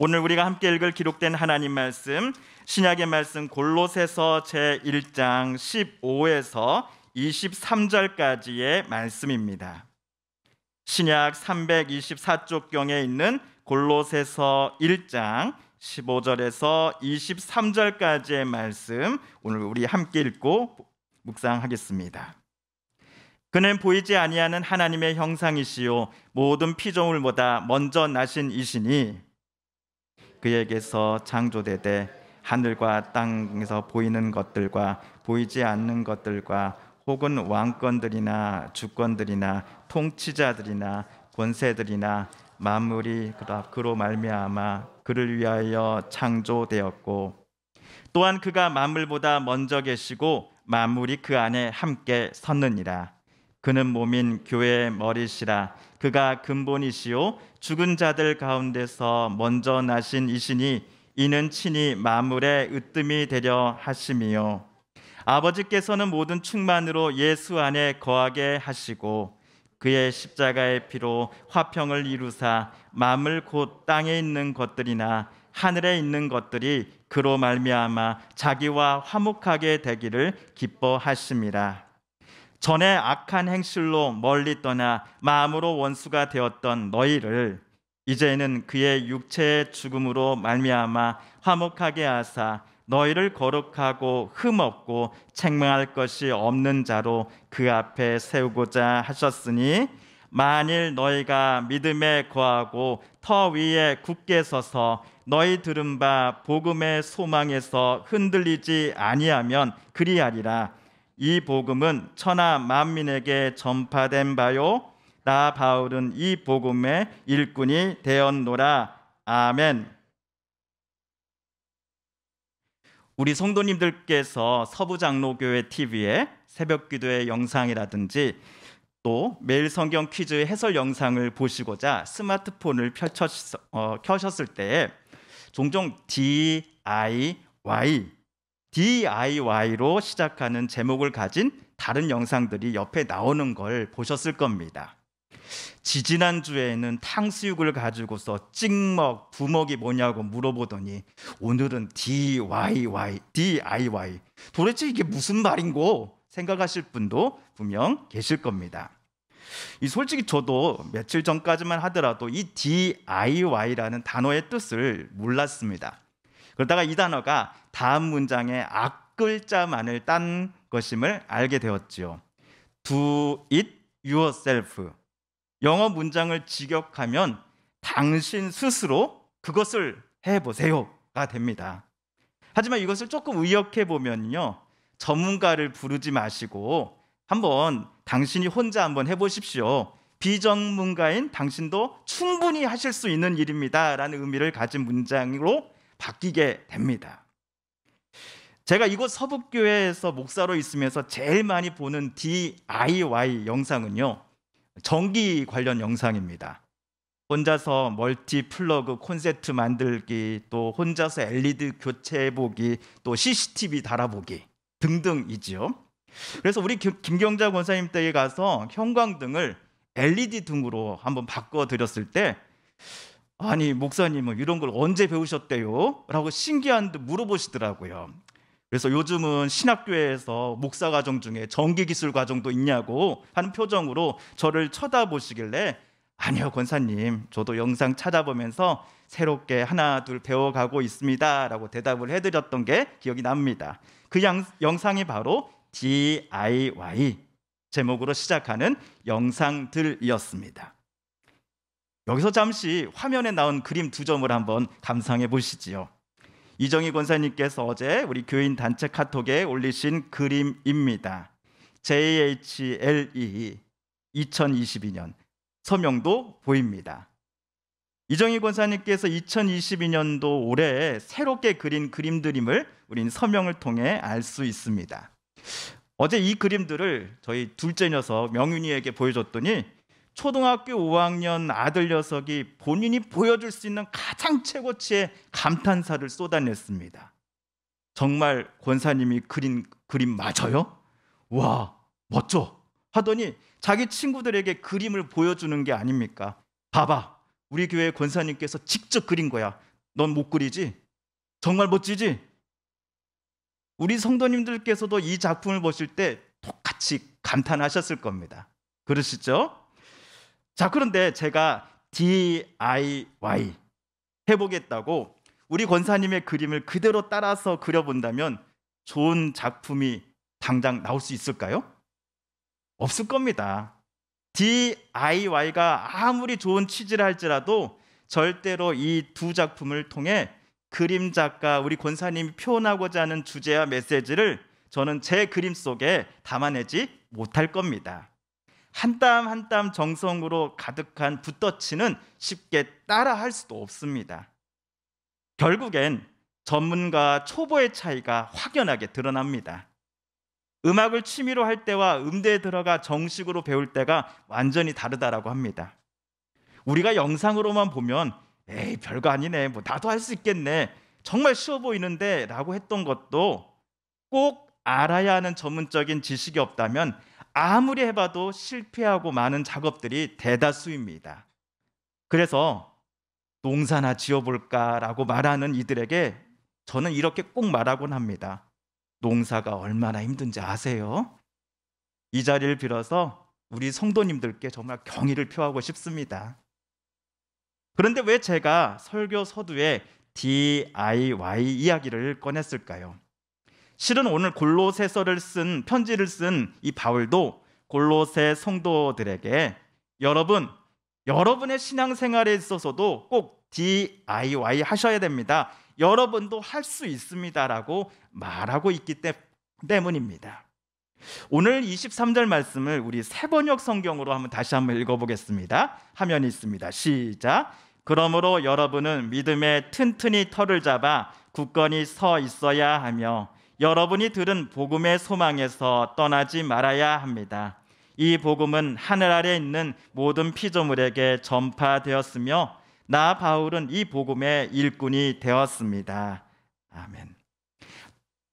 오늘 우리가 함께 읽을 기록된 하나님 말씀 신약의 말씀 골로새서 제1장 15에서 23절까지의 말씀입니다. 신약 324쪽경에 있는 골로새서 1장 15절에서 23절까지의 말씀 오늘 우리 함께 읽고 묵상하겠습니다. 그는 보이지 아니하는 하나님의 형상이시요 모든 피조물보다 먼저 나신 이시니 그에게서 창조되되 하늘과 땅에서 보이는 것들과 보이지 않는 것들과 혹은 왕권들이나 주권들이나 통치자들이나 권세들이나 만물이 그로 말미암아 그를 위하여 창조되었고 또한 그가 만물보다 먼저 계시고 만물이 그 안에 함께 섰느니라 그는 몸인 교회의 머리시라 그가 근본이시요 죽은 자들 가운데서 먼저 나신 이시니 이는 친히 만물의 으뜸이 되려 하심이요 아버지께서는 모든 충만으로 예수 안에 거하게 하시고 그의 십자가의 피로 화평을 이루사 마음곧 땅에 있는 것들이나 하늘에 있는 것들이 그로 말미암아 자기와 화목하게 되기를 기뻐하심이라 전에 악한 행실로 멀리 떠나 마음으로 원수가 되었던 너희를 이제는 그의 육체의 죽음으로 말미암아 화목하게 하사 너희를 거룩하고 흠없고 책망할 것이 없는 자로 그 앞에 세우고자 하셨으니 만일 너희가 믿음에 거하고 터 위에 굳게 서서 너희 들은 바 복음의 소망에서 흔들리지 아니하면 그리하리라 이 복음은 천하 만민에게 전파된 바요 나 바울은 이 복음의 일꾼이 되었노라 아멘 우리 성도님들께서 서부장로교회 TV에 새벽기도의 영상이라든지 또 매일 성경 퀴즈 해설 영상을 보시고자 스마트폰을 펼쳐 어, 켜셨을 때 종종 DIY DIY로 시작하는 제목을 가진 다른 영상들이 옆에 나오는 걸 보셨을 겁니다. 지지난주에는 탕수육을 가지고서 찍먹, 부먹이 뭐냐고 물어보더니 오늘은 DIY, DIY. 도대체 이게 무슨 말인고 생각하실 분도 분명 계실 겁니다. 이 솔직히 저도 며칠 전까지만 하더라도 이 DIY라는 단어의 뜻을 몰랐습니다. 그러다가 이 단어가 다음 문장의 앞글자만을 딴 것임을 알게 되었지요. Do it yourself. 영어 문장을 직역하면 당신 스스로 그것을 해보세요가 됩니다. 하지만 이것을 조금 의역해 보면요. 전문가를 부르지 마시고 한번 당신이 혼자 한번 해보십시오. 비전문가인 당신도 충분히 하실 수 있는 일입니다. 라는 의미를 가진 문장으로 바뀌게 됩니다. 제가 이곳 서북교회에서 목사로 있으면서 제일 많이 보는 DIY 영상은요. 전기 관련 영상입니다. 혼자서 멀티 플러그 콘셉트 만들기, 또 혼자서 LED 교체해보기, 또 CCTV 달아보기 등등이지요. 그래서 우리 김경자 권사님 댁에 가서 형광등을 LED 등으로 한번 바꿔드렸을 때 아니 목사님은 뭐 이런 걸 언제 배우셨대요? 라고 신기한 듯 물어보시더라고요. 그래서 요즘은 신학교에서 목사 과정 중에 전기 기술 과정도 있냐고 하는 표정으로 저를 쳐다보시길래 아니요 권사님 저도 영상 찾아보면서 새롭게 하나 둘 배워가고 있습니다라고 대답을 해드렸던 게 기억이 납니다. 그 양, 영상이 바로 DIY 제목으로 시작하는 영상들이었습니다. 여기서 잠시 화면에 나온 그림 두 점을 한번 감상해 보시지요. 이정희 권사님께서 어제 우리 교인 단체 카톡에 올리신 그림입니다. JHLE 2022년 서명도 보입니다. 이정희 권사님께서 2022년도 올해 새롭게 그린 그림들임을 우린 서명을 통해 알 수 있습니다. 어제 이 그림들을 저희 둘째 녀석 명윤이에게 보여줬더니 초등학교 5학년 아들 녀석이 본인이 보여줄 수 있는 가장 최고치의 감탄사를 쏟아냈습니다. 정말 권사님이 그린 그림 맞아요? 와, 멋져. 하더니 자기 친구들에게 그림을 보여주는 게 아닙니까? 봐봐. 우리 교회 권사님께서 직접 그린 거야. 넌 못 그리지? 정말 멋지지? 우리 성도님들께서도 이 작품을 보실 때 똑같이 감탄하셨을 겁니다. 그러시죠? 자, 그런데 제가 DIY 해보겠다고 우리 권사님의 그림을 그대로 따라서 그려본다면 좋은 작품이 당장 나올 수 있을까요? 없을 겁니다. DIY가 아무리 좋은 취지를 할지라도 절대로 이 두 작품을 통해 그림 작가 우리 권사님이 표현하고자 하는 주제와 메시지를 저는 제 그림 속에 담아내지 못할 겁니다. 한땀한땀 정성으로 가득한 붓덧치는 쉽게 따라할 수도 없습니다. 결국엔 전문가 초보의 차이가 확연하게 드러납니다. 음악을 취미로 할 때와 음대에 들어가 정식으로 배울 때가 완전히 다르다라고 합니다. 우리가 영상으로만 보면 에이 별거 아니네 뭐 나도 할 수 있겠네 정말 쉬워 보이는데 라고 했던 것도 꼭 알아야 하는 전문적인 지식이 없다면 아무리 해봐도 실패하고 많은 작업들이 대다수입니다. 그래서 농사나 지어볼까라고 말하는 이들에게 저는 이렇게 꼭 말하곤 합니다. 농사가 얼마나 힘든지 아세요? 이 자리를 빌어서 우리 성도님들께 정말 경의를 표하고 싶습니다. 그런데 왜 제가 설교 서두에 DIY 이야기를 꺼냈을까요? 실은 오늘 골로새서를 쓴 편지를 쓴 이 바울도 골로새 성도들에게 여러분 여러분의 신앙생활에 있어서도 꼭 DIY 하셔야 됩니다. 여러분도 할 수 있습니다라고 말하고 있기 때문입니다. 오늘 23절 말씀을 우리 세번역 성경으로 한번 다시 한번 읽어보겠습니다. 화면이 있습니다. 시작. 그러므로 여러분은 믿음의 튼튼히 털을 잡아 굳건히 서 있어야 하며 여러분이 들은 복음의 소망에서 떠나지 말아야 합니다. 이 복음은 하늘 아래 있는 모든 피조물에게 전파되었으며 나 바울은 이 복음의 일꾼이 되었습니다. 아멘.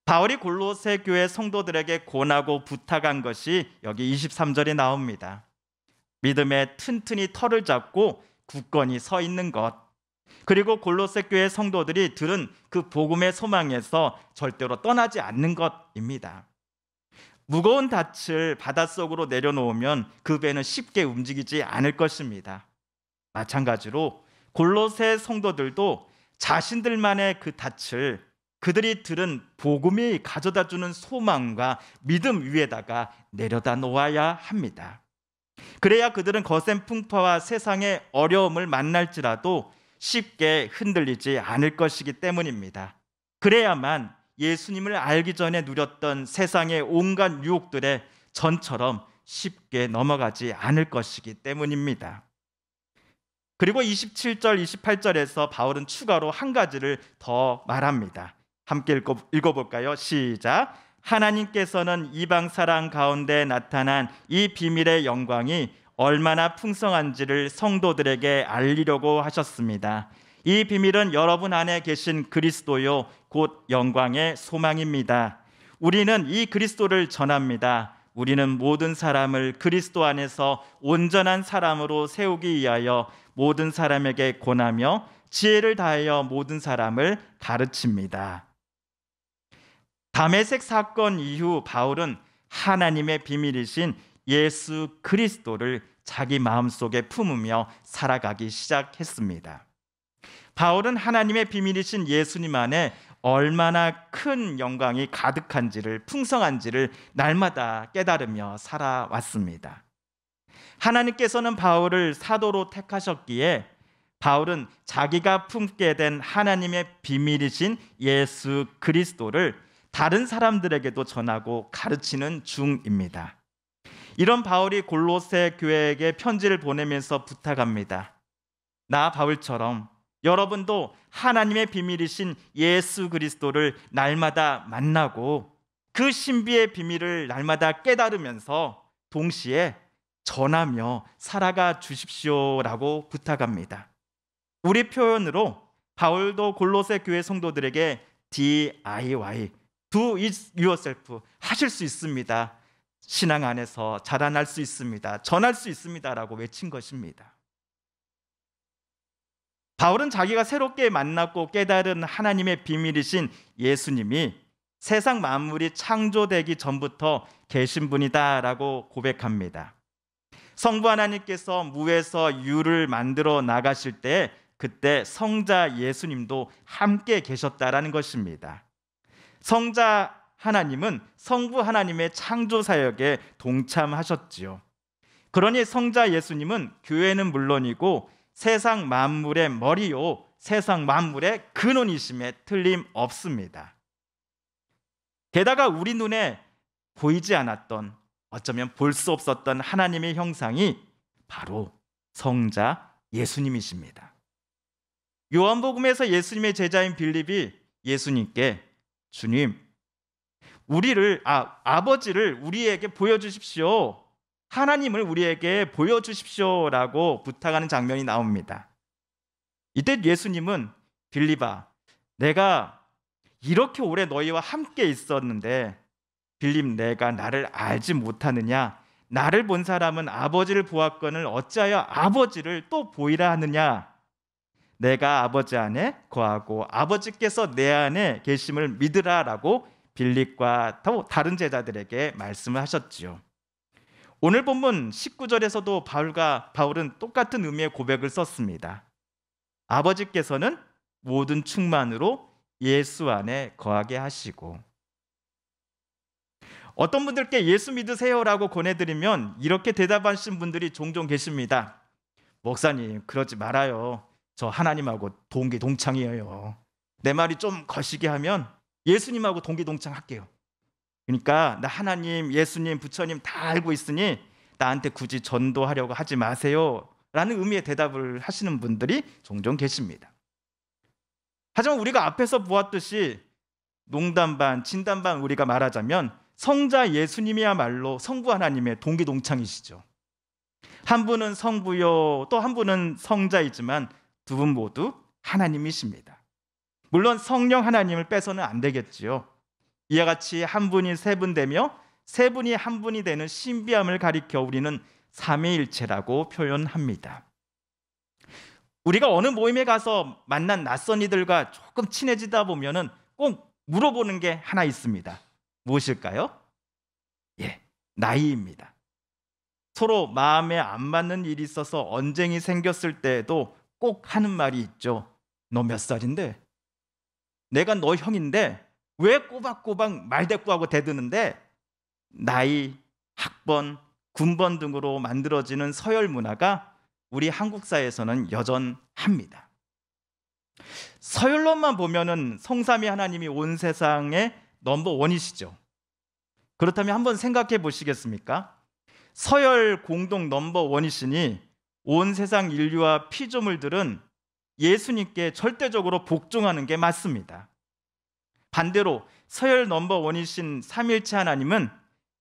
바울이 골로새 교회 성도들에게 권하고 부탁한 것이 여기 23절에 나옵니다. 믿음에 튼튼히 털을 잡고 굳건히 서 있는 것. 그리고 골로새 교회 성도들이 들은 그 복음의 소망에서 절대로 떠나지 않는 것입니다. 무거운 닻을 바닷속으로 내려놓으면 그 배는 쉽게 움직이지 않을 것입니다. 마찬가지로 골로새 성도들도 자신들만의 그 닻을 그들이 들은 복음이 가져다 주는 소망과 믿음 위에다가 내려다 놓아야 합니다. 그래야 그들은 거센 풍파와 세상의 어려움을 만날지라도 쉽게 흔들리지 않을 것이기 때문입니다. 그래야만 예수님을 알기 전에 누렸던 세상의 온갖 유혹들의 전처럼 쉽게 넘어가지 않을 것이기 때문입니다. 그리고 27절, 28절에서 바울은 추가로 한 가지를 더 말합니다. 함께 읽어, 볼까요 시작. 하나님께서는 이방 사람 가운데 나타난 이 비밀의 영광이 얼마나 풍성한지를 성도들에게 알리려고 하셨습니다. 이 비밀은 여러분 안에 계신 그리스도요 곧 영광의 소망입니다. 우리는 이 그리스도를 전합니다. 우리는 모든 사람을 그리스도 안에서 온전한 사람으로 세우기 위하여 모든 사람에게 권하며 지혜를 다하여 모든 사람을 가르칩니다. 담에색 사건 이후 바울은 하나님의 비밀이신 예수 그리스도를 자기 마음속에 품으며 살아가기 시작했습니다. 바울은 하나님의 비밀이신 예수님 안에 얼마나 큰 영광이 가득한지를 풍성한지를 날마다 깨달으며 살아왔습니다. 하나님께서는 바울을 사도로 택하셨기에 바울은 자기가 품게 된 하나님의 비밀이신 예수 그리스도를 다른 사람들에게도 전하고 가르치는 중입니다. 이런 바울이 골로새 교회에게 편지를 보내면서 부탁합니다. 나 바울처럼 여러분도 하나님의 비밀이신 예수 그리스도를 날마다 만나고 그 신비의 비밀을 날마다 깨달으면서 동시에 전하며 살아가 주십시오라고 부탁합니다. 우리 표현으로 바울도 골로새 교회 성도들에게 DIY, do it yourself 하실 수 있습니다. 신앙 안에서 자라날 수 있습니다. 전할 수 있습니다라고 외친 것입니다. 바울은 자기가 새롭게 만났고 깨달은 하나님의 비밀이신 예수님이 세상 만물이 창조되기 전부터 계신 분이다라고 고백합니다. 성부 하나님께서 무에서 유를 만들어 나가실 때 그때 성자 예수님도 함께 계셨다라는 것입니다. 성자 하나님은 성부 하나님의 창조 사역에 동참하셨지요. 그러니 성자 예수님은 교회는 물론이고 세상 만물의 머리요 세상 만물의 근원이심에 틀림없습니다. 게다가 우리 눈에 보이지 않았던 어쩌면 볼 수 없었던 하나님의 형상이 바로 성자 예수님이십니다. 요한복음에서 예수님의 제자인 빌립이 예수님께 주님 우리를 아 아버지를 우리에게 보여 주십시오. 하나님을 우리에게 보여 주십시오라고 부탁하는 장면이 나옵니다. 이때 예수님은 빌리바 내가 이렇게 오래 너희와 함께 있었는데 빌립 내가 나를 알지 못하느냐 나를 본 사람은 아버지를 보았건을 어찌하여 아버지를 또 보이라 하느냐 내가 아버지 안에 거하고 아버지께서 내 안에 계심을 믿으라라고 빌립과 다른 제자들에게 말씀을 하셨지요. 오늘 본문 19절에서도 바울과 바울은 똑같은 의미의 고백을 썼습니다. 아버지께서는 모든 충만으로 예수 안에 거하게 하시고 어떤 분들께 예수 믿으세요라고 권해드리면 이렇게 대답하신 분들이 종종 계십니다. 목사님 그러지 말아요. 저 하나님하고 동기 동창이에요. 내 말이 좀 거시기 하면 예수님하고 동기동창 할게요. 그러니까 나 하나님, 예수님, 부처님 다 알고 있으니 나한테 굳이 전도하려고 하지 마세요. 라는 의미의 대답을 하시는 분들이 종종 계십니다. 하지만 우리가 앞에서 보았듯이 농담 반, 진담 반 우리가 말하자면 성자 예수님이야말로 성부 하나님의 동기동창이시죠. 한 분은 성부요, 또 한 분은 성자이지만 두 분 모두 하나님이십니다. 물론 성령 하나님을 빼서는 안 되겠지요. 이와 같이 한 분이 세 분 되며 세 분이 한 분이 되는 신비함을 가리켜 우리는 삼위일체라고 표현합니다. 우리가 어느 모임에 가서 만난 낯선 이들과 조금 친해지다 보면은 꼭 물어보는 게 하나 있습니다. 무엇일까요? 예, 나이입니다. 서로 마음에 안 맞는 일이 있어서 언쟁이 생겼을 때에도 꼭 하는 말이 있죠. 너 몇 살인데? 내가 너 형인데 왜 꼬박꼬박 말대꾸하고 대드는데 나이, 학번, 군번 등으로 만들어지는 서열 문화가 우리 한국 사회에서는 여전합니다. 서열론만 보면은 성삼위 하나님이 온 세상의 넘버 원이시죠. 그렇다면 한번 생각해 보시겠습니까? 서열 공동 넘버 원이시니 온 세상 인류와 피조물들은 예수님께 절대적으로 복종하는 게 맞습니다. 반대로 서열 넘버 원이신 삼일체 하나님은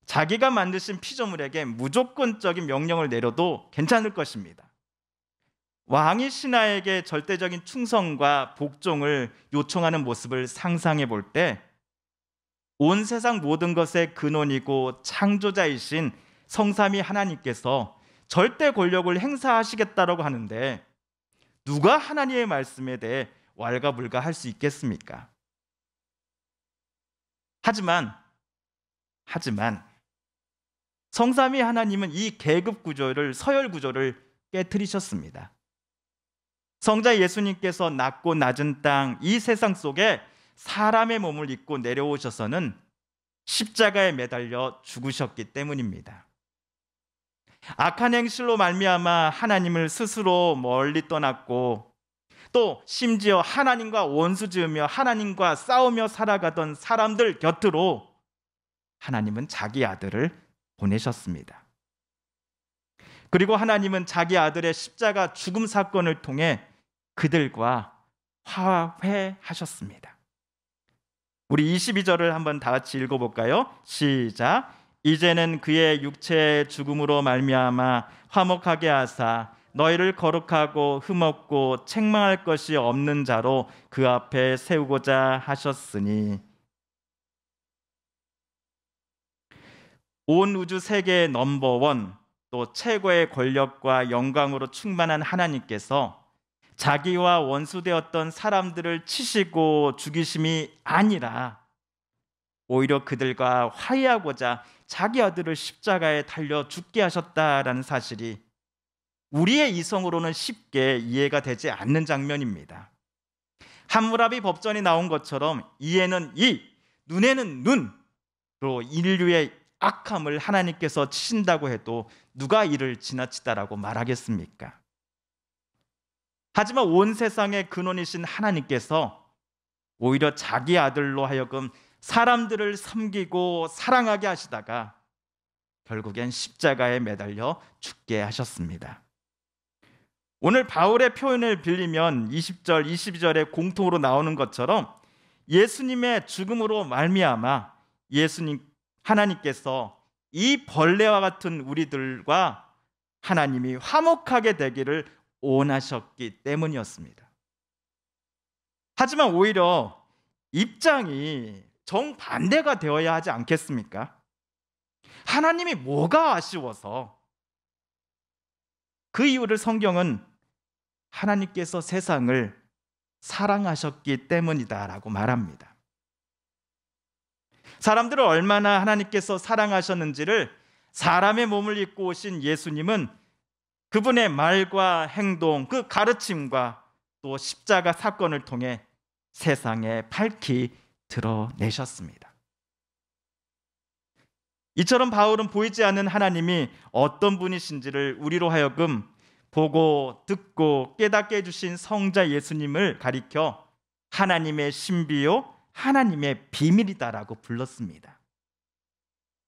자기가 만드신 피조물에게 무조건적인 명령을 내려도 괜찮을 것입니다. 왕이 신하에게 절대적인 충성과 복종을 요청하는 모습을 상상해 볼 때 온 세상 모든 것의 근원이고 창조자이신 성삼위 하나님께서 절대 권력을 행사하시겠다라고 하는데 누가 하나님의 말씀에 대해 왈가불가 할 수 있겠습니까? 하지만 하지만 성삼위 하나님은 이 계급 구조를 서열 구조를 깨뜨리셨습니다. 성자 예수님께서 낮고 낮은 땅 이 세상 속에 사람의 몸을 입고 내려오셔서는 십자가에 매달려 죽으셨기 때문입니다. 악한 행실로 말미암아 하나님을 스스로 멀리 떠났고 또 심지어 하나님과 원수지으며 하나님과 싸우며 살아가던 사람들 곁으로 하나님은 자기 아들을 보내셨습니다. 그리고 하나님은 자기 아들의 십자가 죽음 사건을 통해 그들과 화해하셨습니다. 우리 22절을 한번 다 같이 읽어볼까요? 시작. 이제는 그의 육체의 죽음으로 말미암아 화목하게 하사 너희를 거룩하고 흠없고 책망할 것이 없는 자로 그 앞에 세우고자 하셨으니 온 우주 세계의 넘버원 또 최고의 권력과 영광으로 충만한 하나님께서 자기와 원수되었던 사람들을 치시고 죽이심이 아니라 오히려 그들과 화해하고자 자기 아들을 십자가에 달려 죽게 하셨다라는 사실이 우리의 이성으로는 쉽게 이해가 되지 않는 장면입니다. 함무라비 법전이 나온 것처럼 이에는 이, 눈에는 눈으로 인류의 악함을 하나님께서 치신다고 해도 누가 이를 지나치다라고 말하겠습니까? 하지만 온 세상의 근원이신 하나님께서 오히려 자기 아들로 하여금 사람들을 섬기고 사랑하게 하시다가 결국엔 십자가에 매달려 죽게 하셨습니다. 오늘 바울의 표현을 빌리면 20절, 22절에 공통으로 나오는 것처럼 예수님의 죽음으로 말미암아 예수님 하나님께서 이 벌레와 같은 우리들과 하나님이 화목하게 되기를 원하셨기 때문이었습니다. 하지만 오히려 입장이 정반대가 되어야 하지 않겠습니까? 하나님이 뭐가 아쉬워서 그 이유를 성경은 하나님께서 세상을 사랑하셨기 때문이다라고 말합니다. 사람들을 얼마나 하나님께서 사랑하셨는지를 사람의 몸을 입고 오신 예수님은 그분의 말과 행동, 그 가르침과 또 십자가 사건을 통해 세상에 밝히 드러내셨습니다. 이처럼 바울은 보이지 않는 하나님이 어떤 분이신지를 우리로 하여금 보고 듣고 깨닫게 해주신 성자 예수님을 가리켜 하나님의 신비요 하나님의 비밀이다라고 불렀습니다.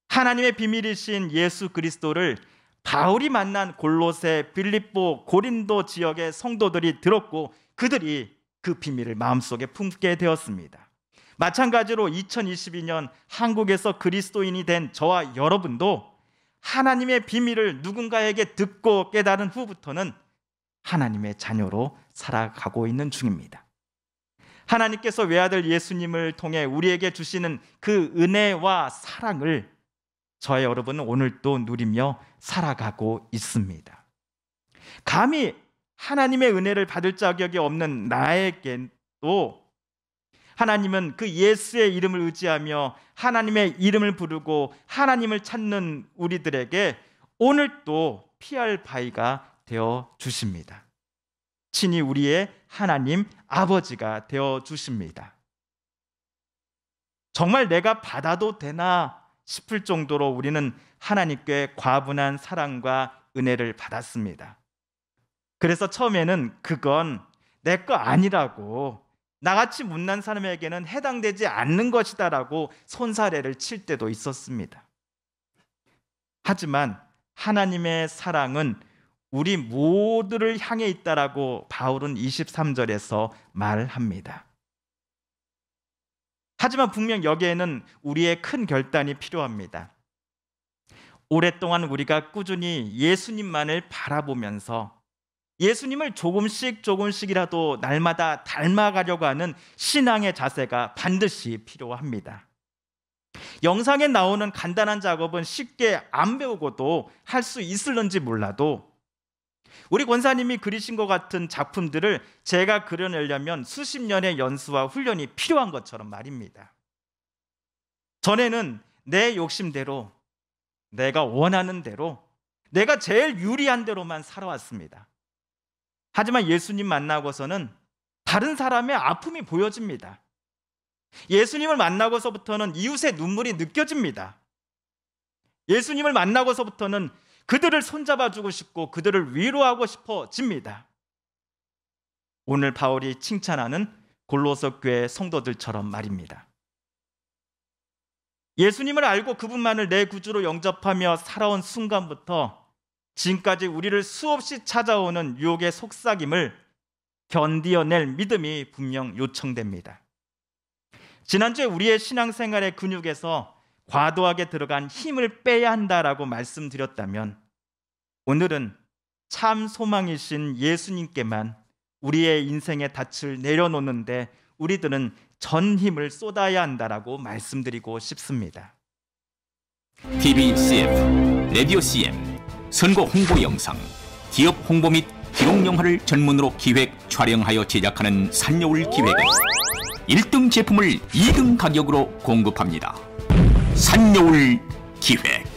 하나님의 비밀이신 예수 그리스도를 바울이 만난 골로새, 빌립보, 고린도 지역의 성도들이 들었고 그들이 그 비밀을 마음속에 품게 되었습니다. 마찬가지로 2022년 한국에서 그리스도인이 된 저와 여러분도 하나님의 비밀을 누군가에게 듣고 깨달은 후부터는 하나님의 자녀로 살아가고 있는 중입니다. 하나님께서 외아들 예수님을 통해 우리에게 주시는 그 은혜와 사랑을 저의 여러분은 오늘도 누리며 살아가고 있습니다. 감히 하나님의 은혜를 받을 자격이 없는 나에게도 하나님은 그 예수의 이름을 의지하며 하나님의 이름을 부르고 하나님을 찾는 우리들에게 오늘도 피할 바위가 되어 주십니다. 친히 우리의 하나님 아버지가 되어 주십니다. 정말 내가 받아도 되나 싶을 정도로 우리는 하나님께 과분한 사랑과 은혜를 받았습니다. 그래서 처음에는 그건 내 거 아니라고 나같이 못난 사람에게는 해당되지 않는 것이다라고 손사래를 칠 때도 있었습니다. 하지만 하나님의 사랑은 우리 모두를 향해 있다라고 바울은 23절에서 말합니다. 하지만 분명 여기에는 우리의 큰 결단이 필요합니다. 오랫동안 우리가 꾸준히 예수님만을 바라보면서 예수님을 조금씩 조금씩이라도 날마다 닮아가려고 하는 신앙의 자세가 반드시 필요합니다. 영상에 나오는 간단한 작업은 쉽게 안 배우고도 할 수 있을런지 몰라도 우리 권사님이 그리신 것 같은 작품들을 제가 그려내려면 수십 년의 연수와 훈련이 필요한 것처럼 말입니다. 전에는 내 욕심대로 내가 원하는 대로 내가 제일 유리한 대로만 살아왔습니다. 하지만 예수님 만나고서는 다른 사람의 아픔이 보여집니다. 예수님을 만나고서부터는 이웃의 눈물이 느껴집니다. 예수님을 만나고서부터는 그들을 손잡아주고 싶고 그들을 위로하고 싶어집니다. 오늘 바울이 칭찬하는 골로석 교회 성도들처럼 말입니다. 예수님을 알고 그분만을 내 구주로 영접하며 살아온 순간부터 지금까지 우리를 수없이 찾아오는 유혹의 속삭임을 견디어낼 믿음이 분명 요청됩니다. 지난주에 우리의 신앙생활의 근육에서 과도하게 들어간 힘을 빼야 한다라고 말씀드렸다면 오늘은 참 소망이신 예수님께만 우리의 인생의 닻을 내려놓는데 우리들은 전 힘을 쏟아야 한다라고 말씀드리고 싶습니다. TBCF 라디오 CM 선거 홍보 영상, 기업 홍보 및 기록 영화를 전문으로 기획, 촬영하여 제작하는 산여울 기획은 1등 제품을 2등 가격으로 공급합니다. 산여울 기획